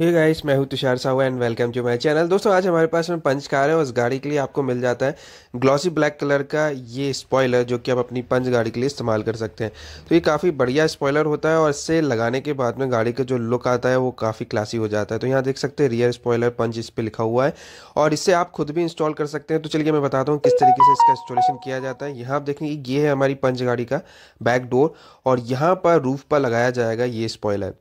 हे guys मैं हूं Tushar Sahu and welcome to my channel दोस्तों आज हमारे पास में पंच कार है और उस गाड़ी के लिए आपको मिल जाता है ग्लॉसी ब्लैक कलर का ये स्पॉयलर जो कि आप अपनी पंच गाड़ी के लिए इस्तेमाल कर सकते हैं तो ये काफ़ी बढ़िया स्पॉयलर होता है और इससे लगाने के बाद में गाड़ी का जो लुक आता है वो काफ़ी क्लासी हो जाता है तो यहाँ देख सकते हैं रियर स्पॉयलर पंच इस पर लिखा हुआ है और इससे आप खुद भी इंस्टॉल कर सकते हैं तो चलिए मैं बताता हूँ किस तरीके से इसका इंस्टॉलेशन किया जाता है यहाँ आप देखेंगे ये है हमारी पंच गाड़ी का बैक डोर और यहाँ पर रूफ पर लगाया जाएगा ये स्पॉयलर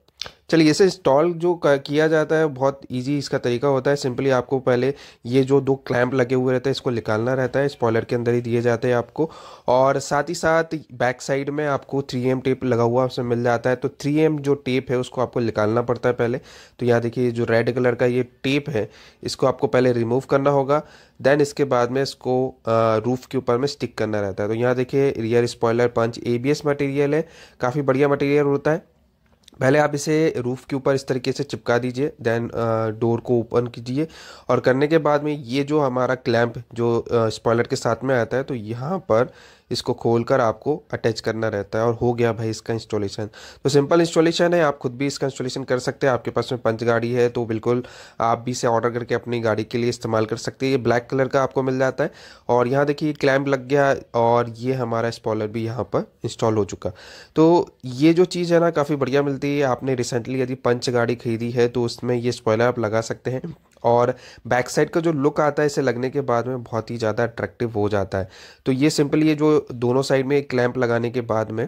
चलिए इसे इंस्टॉल जो किया जाता है बहुत इजी इसका तरीका होता है सिंपली आपको पहले ये जो दो क्लैंप लगे हुए रहते हैं इसको निकालना रहता है स्पॉलर के अंदर ही दिए जाते हैं आपको और साथ ही साथ बैक साइड में आपको 3M टेप लगा हुआ उसमें मिल जाता है तो 3M जो टेप है उसको आपको निकालना पड़ता है पहले तो यहाँ देखिए जो रेड कलर का ये टेप है इसको आपको पहले रिमूव करना होगा देन इसके बाद में इसको रूफ़ के ऊपर में स्टिक करना रहता है तो यहाँ देखिए रियर स्पॉयलर पंच ए मटेरियल है काफ़ी बढ़िया मटेरियल होता है पहले आप इसे रूफ़ के ऊपर इस तरीके से चिपका दीजिए देन डोर uh, को ओपन कीजिए और करने के बाद में ये जो हमारा क्लैम्प जो स्पॉयलर uh, के साथ में आता है तो यहाँ पर इसको खोलकर आपको अटैच करना रहता है और हो गया भाई इसका इंस्टॉलेशन तो सिंपल इंस्टॉलेशन है आप खुद भी इसका इंस्टॉलेशन कर सकते हैं आपके पास में पंच गाड़ी है तो बिल्कुल आप भी इसे ऑर्डर करके अपनी गाड़ी के लिए इस्तेमाल कर सकते हैं ये ब्लैक कलर का आपको मिल जाता है और यहाँ देखिए क्लैम्प लग गया और ये हमारा स्पॉलर भी यहाँ पर इंस्टॉल हो चुका तो ये जो चीज़ है ना काफ़ी बढ़िया मिलती है आपने रिसेंटली यदि पंच गाड़ी खरीदी है तो उसमें ये स्पॉयलर आप लगा सकते हैं और बैक साइड का जो लुक आता है इसे लगने के बाद में बहुत ही ज़्यादा अट्रैक्टिव हो जाता है तो ये सिंपली ये जो दोनों साइड में एक क्लैंप लगाने के बाद में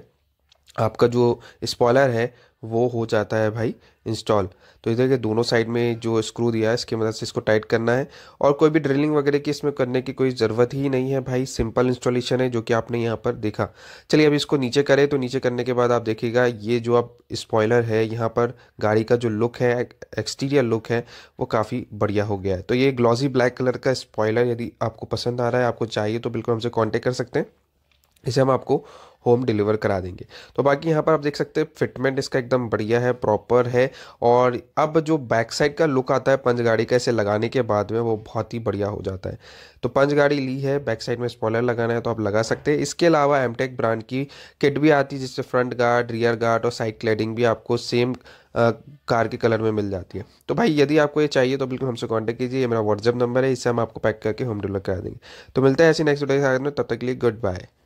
आपका जो स्पॉलर है वो हो जाता है भाई इंस्टॉल तो इधर के दोनों साइड में जो स्क्रू दिया है इसकी मदद से इसको टाइट करना है और कोई भी ड्रिलिंग वगैरह की इसमें करने की कोई ज़रूरत ही नहीं है भाई सिंपल इंस्टॉलेशन है जो कि आपने यहाँ पर देखा चलिए अब इसको नीचे करें तो नीचे करने के बाद आप देखिएगा ये जो अब स्पॉयलर है यहाँ पर गाड़ी का जो लुक है एक्सटीरियर लुक है वो काफ़ी बढ़िया हो गया है तो ये ग्लॉजी ब्लैक कलर का स्पॉयलर यदि आपको पसंद आ रहा है आपको चाहिए तो बिल्कुल हमसे कॉन्टेक्ट कर सकते हैं इसे हम आपको होम डिलीवर करा देंगे तो बाकी यहाँ पर आप देख सकते हैं फिटमेंट इसका एकदम बढ़िया है प्रॉपर है और अब जो बैक साइड का लुक आता है पंचगाड़ी का इसे लगाने के बाद में वो बहुत ही बढ़िया हो जाता है तो पंचगाड़ी ली है बैक साइड में स्पॉलर लगाना है तो आप लगा सकते हैं इसके अलावा एमटेक ब्रांड की किट भी आती है जिससे फ्रंट गार्ड रियर गार्ड और साइड क्लेडिंग भी आपको सेम कार के कलर में मिल जाती है तो भाई यदि आपको ये चाहिए तो बिल्कुल हमसे कांटेक्ट कीजिए ये मेरा व्हाट्सअप नंबर है इससे हम आपको पैक करके होम डिलीवर करा देंगे तो मिलते हैं ऐसी नेक्स्ट वीडियो के साथ में तब तक के लिए गुड बाय